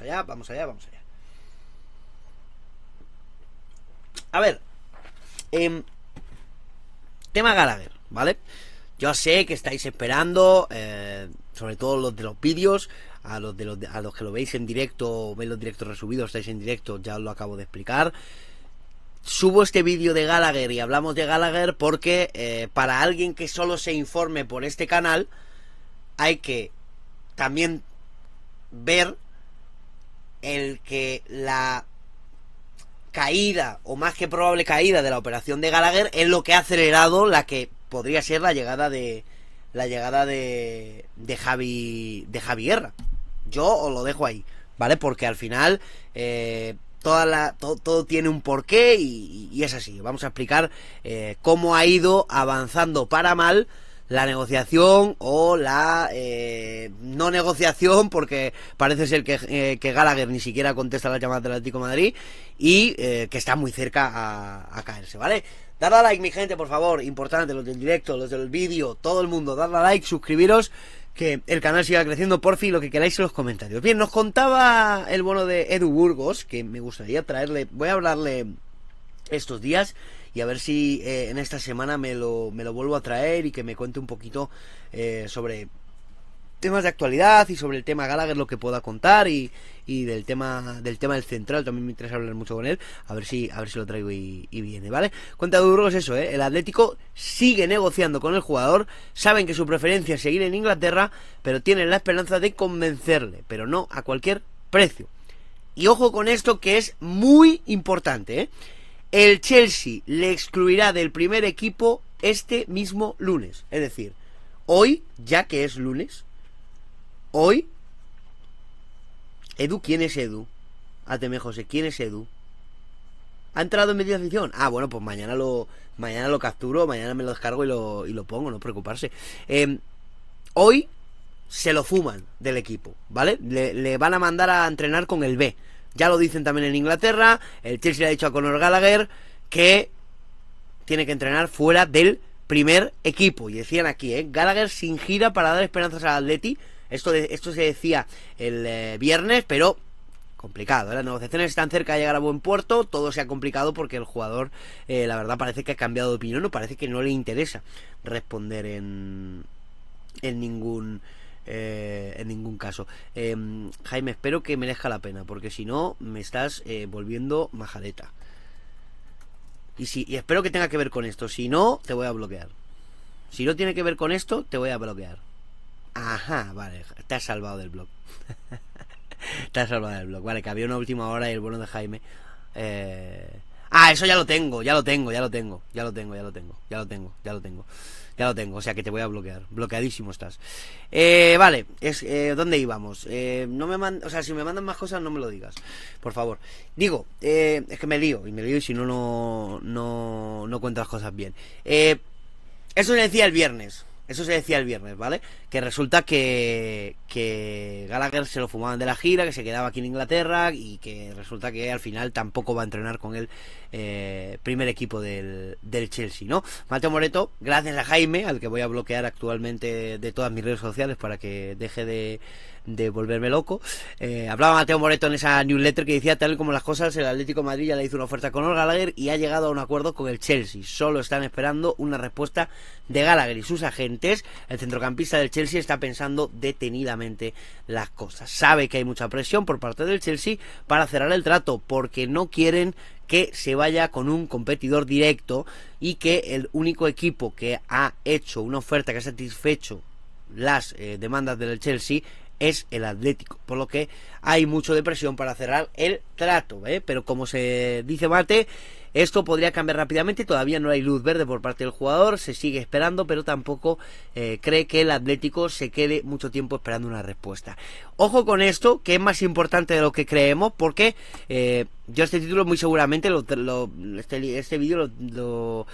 allá, vamos allá, vamos allá. A ver, eh, tema Gallagher, ¿vale? Yo sé que estáis esperando, eh, sobre todo los de los vídeos, a los, de los, a los que lo veis en directo, veis los directos resubidos, estáis en directo, ya os lo acabo de explicar. Subo este vídeo de Gallagher y hablamos de Gallagher porque eh, para alguien que solo se informe por este canal, hay que también ver el que la caída, o más que probable caída de la operación de Gallagher, es lo que ha acelerado la que podría ser la llegada de. La llegada de. de Javi. de Javier. Yo os lo dejo ahí, ¿vale? Porque al final. Eh, toda la, todo, tiene un porqué y, y, es así. Vamos a explicar eh, cómo ha ido avanzando para mal la negociación o la eh, no negociación, porque parece ser eh, que, Gallagher ni siquiera contesta las llamadas del Atlético Madrid y eh, que está muy cerca a, caerse, ¿vale? Dadle a like, mi gente, por favor, importante, los del directo, los del vídeo, todo el mundo, dadle a like, suscribiros, que el canal siga creciendo, por fin, lo que queráis en los comentarios. Bien, nos contaba el bono de Edu Burgos, que me gustaría traerle, voy a hablarle estos días y a ver si eh, en esta semana me lo, me lo vuelvo a traer y que me cuente un poquito eh, sobre temas de actualidad y sobre el tema Gallagher lo que pueda contar y, del tema del tema del central también me interesa hablar mucho con él a ver si a ver si lo traigo y, viene vale cuenta duro es eso ¿eh? el Atlético sigue negociando con el jugador saben que su preferencia es seguir en Inglaterra pero tienen la esperanza de convencerle pero no a cualquier precio y ojo con esto que es muy importante ¿eh? el Chelsea le excluirá del primer equipo este mismo lunes. Es decir, hoy, ya que es lunes, hoy... Edu, ¿quién es Edu? Ateme José, ¿quién es Edu? ¿Ha entrado en medio de Ah, bueno, pues mañana lo, mañana lo capturo, mañana me lo descargo y lo, y lo pongo, no preocuparse. Em, hoy se lo fuman del equipo, ¿vale? Le, le van a mandar a entrenar con el B. Ya lo dicen también en Inglaterra. El Chelsea le ha dicho a Conor Gallagher que tiene que entrenar fuera del primer equipo. Y decían aquí, ¿eh? Gallagher sin gira para dar esperanzas al Atleti. Esto, de, esto se decía el eh, viernes, pero complicado. ¿eh? Las negociaciones están cerca de llegar a buen puerto, todo se ha complicado porque el jugador, la verdad, parece que ha cambiado de opinión, o parece que no le interesa responder en, en ningún eh, en ningún caso. Em, Jaime, espero que merezca la pena, porque si no, me estás eh, volviendo majadeta. Y, si, y espero que tenga que ver con esto. Si no, te voy a bloquear. Si no tiene que ver con esto, te voy a bloquear. Ajá, vale, te has salvado del blog. te has salvado del blog. Vale, que había una última hora y el bueno de Jaime. Eh, Ah, eso ya lo tengo, ya lo tengo, ya lo tengo, ya lo tengo, ya lo tengo, ya lo tengo, ya lo tengo. Ya lo tengo, o sea que te voy a bloquear. Bloqueadísimo estás. Eh, vale, es, eh, ¿dónde íbamos? Eh, no me o sea, si me mandan más cosas, no me lo digas, por favor. Digo, es que me lío, y me lío y si no, no, no, cuento las cosas bien. eso le decía el viernes. Eso se decía el viernes, ¿vale? Que resulta que, que Gallagher se lo fumaban de la gira, que se quedaba aquí en Inglaterra y que resulta que al final tampoco va a entrenar con el eh, primer equipo del, del, Chelsea, ¿no? Mateo Moreto, gracias a Jaime, al que voy a bloquear actualmente de todas mis redes sociales para que deje de, de volverme loco. Eh, hablaba Mateo Moreto en esa newsletter que decía tal como las cosas, el Atlético Madrid ya le hizo una oferta con Gallagher y ha llegado a un acuerdo con el Chelsea. Solo están esperando una respuesta de Gallagher y sus agentes. El centrocampista del Chelsea está pensando detenidamente las cosas. Sabe que hay mucha presión por parte del Chelsea para cerrar el trato porque no quieren que se vaya con un competidor directo y que el único equipo que ha hecho una oferta que ha satisfecho las eh, demandas del Chelsea es el Atlético, por lo que hay mucho de presión para cerrar el trato, ¿eh? pero como se dice Mate, esto podría cambiar rápidamente, todavía no hay luz verde por parte del jugador, se sigue esperando, pero tampoco eh, cree que el Atlético se quede mucho tiempo esperando una respuesta. Ojo con esto, que es más importante de lo que creemos, porque eh, yo este título muy seguramente, lo, este, este vídeo lo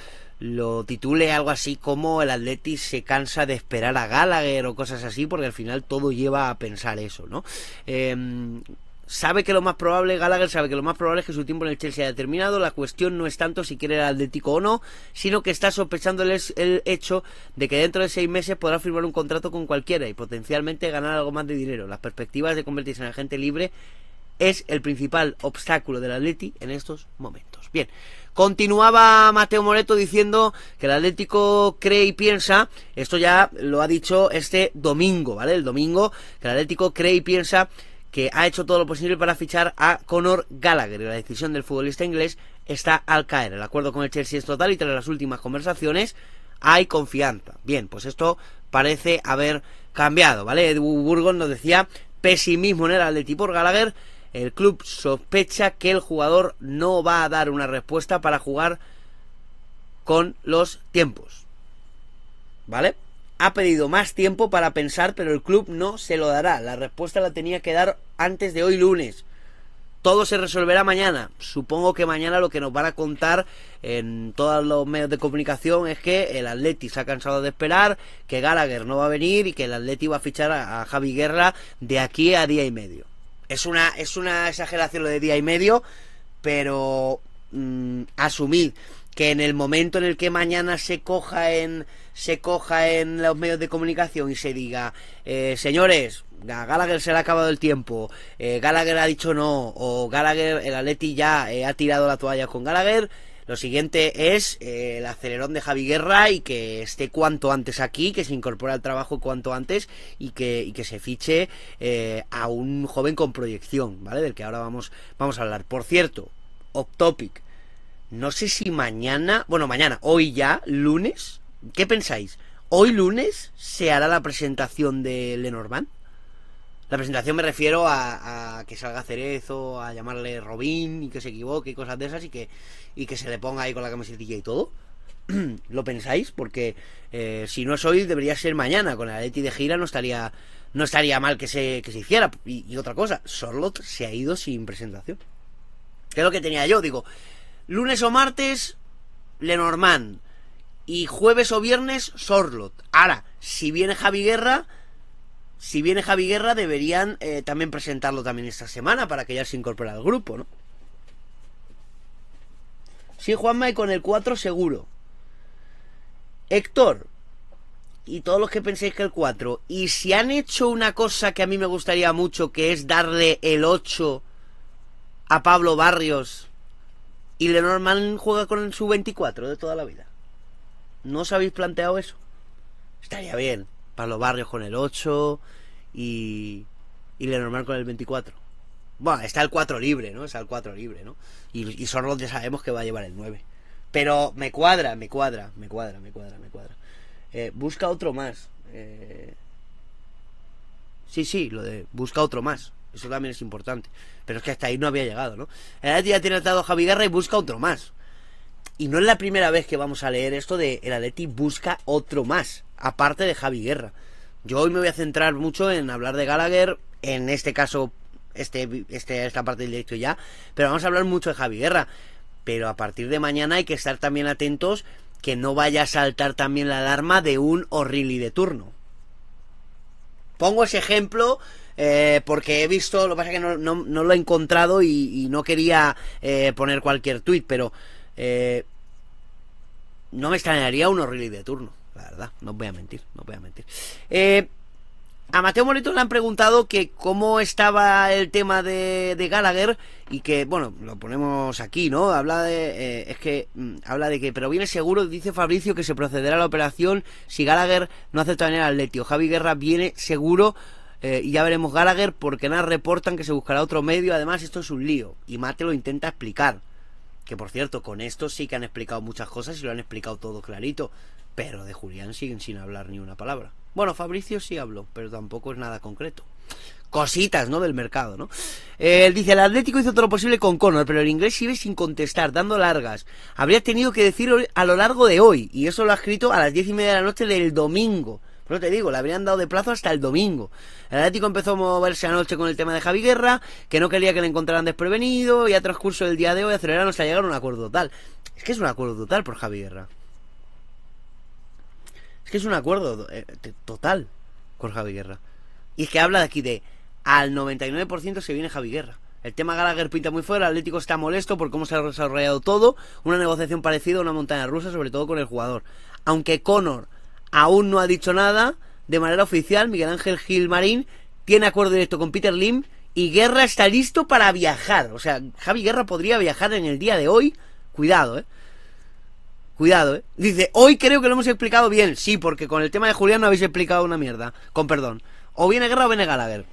lo titule algo así como el Atletis se cansa de esperar a Gallagher o cosas así, porque al final todo lleva a pensar eso, ¿no? Em, sabe que lo más probable, Gallagher sabe que lo más probable es que su tiempo en el Chelsea haya terminado. La cuestión no es tanto si quiere el Atlético o no, sino que está sospechándoles el, el, hecho de que dentro de seis meses podrá firmar un contrato con cualquiera y potencialmente ganar algo más de dinero. Las perspectivas de convertirse en agente libre es el principal obstáculo del Atleti en estos momentos. Bien, continuaba Mateo Moreto diciendo que el Atlético cree y piensa, esto ya lo ha dicho este domingo, ¿vale? El domingo, que el Atlético cree y piensa que ha hecho todo lo posible para fichar a Conor Gallagher. La decisión del futbolista inglés está al caer. El acuerdo con el Chelsea es total y tras las últimas conversaciones hay confianza. Bien, pues esto parece haber cambiado, ¿vale? Edu Burgos nos decía pesimismo en el Atlético por Gallagher el club sospecha que el jugador no va a dar una respuesta para jugar con los tiempos. ¿Vale? Ha pedido más tiempo para pensar, pero el club no se lo dará. La respuesta la tenía que dar antes de hoy lunes. Todo se resolverá mañana. Supongo que mañana lo que nos van a contar en todos los medios de comunicación es que el Atleti se ha cansado de esperar, que Gallagher no va a venir y que el Atleti va a fichar a, Javi Guerra de aquí a día y medio. Es una, es una exageración lo de día y medio, pero mm, asumid que en el momento en el que mañana se coja en se coja en los medios de comunicación y se diga eh, señores Gallagher se le ha acabado el tiempo eh, Gallagher ha dicho no o Gallagher el Atleti ya eh, ha tirado la toalla con Gallagher lo siguiente es eh, el acelerón de Javi Guerra y que esté cuanto antes aquí, que se incorpore al trabajo cuanto antes y que, que se fiche eh, a un joven con proyección, ¿vale? Del que ahora vamos, vamos a hablar. Por cierto, topic, No sé si mañana, bueno, mañana, hoy ya, lunes, ¿qué pensáis? ¿Hoy lunes se hará la presentación de Lenormand? La presentación me refiero a, a, que salga Cerezo, a llamarle Robin y que se equivoque y cosas de esas y que, y que se le ponga ahí con la camiseta y todo. ¿Lo pensáis? Porque eh, si no es hoy, debería ser mañana. Con la Atleti de gira no estaría, no estaría mal que se, hiciera. Y, otra cosa, Sorlot se ha ido sin presentación. ¿Qué es lo que tenía yo, digo. Lunes o martes, Lenormand. Y jueves o viernes, Sorlot. Ahora, si viene Javi Guerra si viene Javi Guerra, deberían eh, también presentarlo también esta semana para que ya se incorpore al grupo, ¿no? Sí, Juanma, y con el 4 seguro. Héctor, y todos los que penséis que el 4, y si han hecho una cosa que a mí me gustaría mucho, que es darle el 8 a Pablo Barrios, y Lenormand juega con el su 24 de toda la vida. ¿No os habéis planteado eso? Estaría bien los Barrios con el 8 y, y normal con el 24. Bueno, está el 4 libre, ¿no? Está el 4 libre, ¿no? Y, y ya sabemos que va a llevar el 9. Pero me cuadra, me cuadra, me cuadra, me cuadra, me cuadra. Eh, busca otro más. Eh... Sí, sí, lo de busca otro más. Eso también es importante. Pero es que hasta ahí no había llegado, ¿no? El eh, ya tiene atado a Javi y busca otro más. Y no es la primera vez que vamos a leer esto de el Atleti busca otro más, aparte de Javi Guerra. Yo hoy me voy a centrar mucho en hablar de Gallagher, en este caso, este, este, esta parte del directo ya, pero vamos a hablar mucho de Javi Guerra. Pero a partir de mañana hay que estar también atentos que no vaya a saltar también la alarma de un O'Reilly de turno. Pongo ese ejemplo eh, porque he visto, lo que pasa es que no, lo he encontrado y, no quería eh, poner cualquier tuit, pero eh, no me extrañaría un horrible de turno, la verdad, no os voy a mentir, no voy a mentir. Eh, a Mateo Molito le han preguntado que cómo estaba el tema de, Gallagher y que, bueno, lo ponemos aquí, ¿no? Habla de, eh, es que, mm, habla de que, pero viene seguro, dice Fabricio, que se procederá a la operación si Gallagher no acepta venir al Letio. Javi Guerra viene seguro eh, y ya veremos Gallagher porque nada reportan que se buscará otro medio. Además, esto es un lío y Mate lo intenta explicar. Que por cierto, con esto sí que han explicado muchas cosas y lo han explicado todo clarito. Pero de Julián siguen sin hablar ni una palabra. Bueno, Fabricio sí habló, pero tampoco es nada concreto. Cositas, ¿no? Del mercado, ¿no? Eh, él dice, el Atlético hizo todo lo posible con Conor, pero el inglés sigue sin contestar, dando largas. Habría tenido que decirlo a lo largo de hoy, y eso lo ha escrito a las diez y media de la noche del domingo. Pero te digo, le habrían dado de plazo hasta el domingo. El Atlético empezó a moverse anoche con el tema de Javi Guerra, que no quería que le encontraran desprevenido, y a transcurso del día de hoy aceleraron hasta llegar a un acuerdo total. Es que es un acuerdo total por Javi Guerra. Es que es un acuerdo eh, total con Javi Guerra. Y es que habla de aquí de al 99% se viene Javi Guerra. El tema Gallagher pinta muy fuera, el Atlético está molesto por cómo se ha desarrollado todo, una negociación parecida a una montaña rusa, sobre todo con el jugador. Aunque Connor aún no ha dicho nada de manera oficial. Miguel Ángel Gil Marín tiene acuerdo directo con Peter Lim y Guerra está listo para viajar. O sea, Javi Guerra podría viajar en el día de hoy. Cuidado, eh. Cuidado, eh. Dice, hoy creo que lo hemos explicado bien. Sí, porque con el tema de Julián no habéis explicado una mierda. Con perdón. O viene Guerra o viene Gallagher.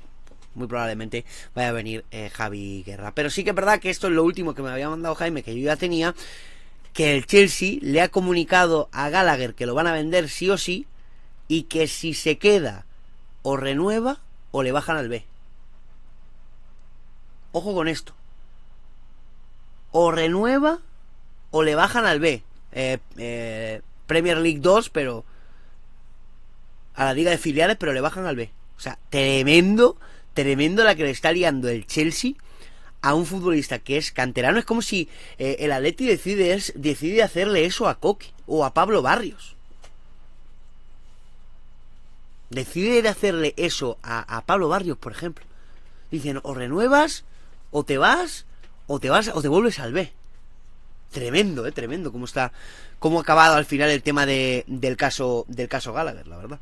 Muy probablemente vaya a venir eh, Javi Guerra. Pero sí que es verdad que esto es lo último que me había mandado Jaime, que yo ya tenía que el Chelsea le ha comunicado a Gallagher que lo van a vender sí o sí y que si se queda o renueva o le bajan al B. Ojo con esto. O renueva o le bajan al B. Eh, eh, Premier League 2, pero a la liga de filiales, pero le bajan al B. O sea, tremendo, tremendo la que le está liando el Chelsea a un futbolista que es canterano es como si eh, el Atleti decide, es, decide hacerle eso a Coque o a Pablo Barrios. Decide hacerle eso a, Pablo Barrios, por ejemplo. Dicen, o renuevas, o te vas, o te vas, o te vuelves al B. Tremendo, eh, tremendo cómo está, cómo ha acabado al final el tema de, del caso, del caso Gallagher, la verdad.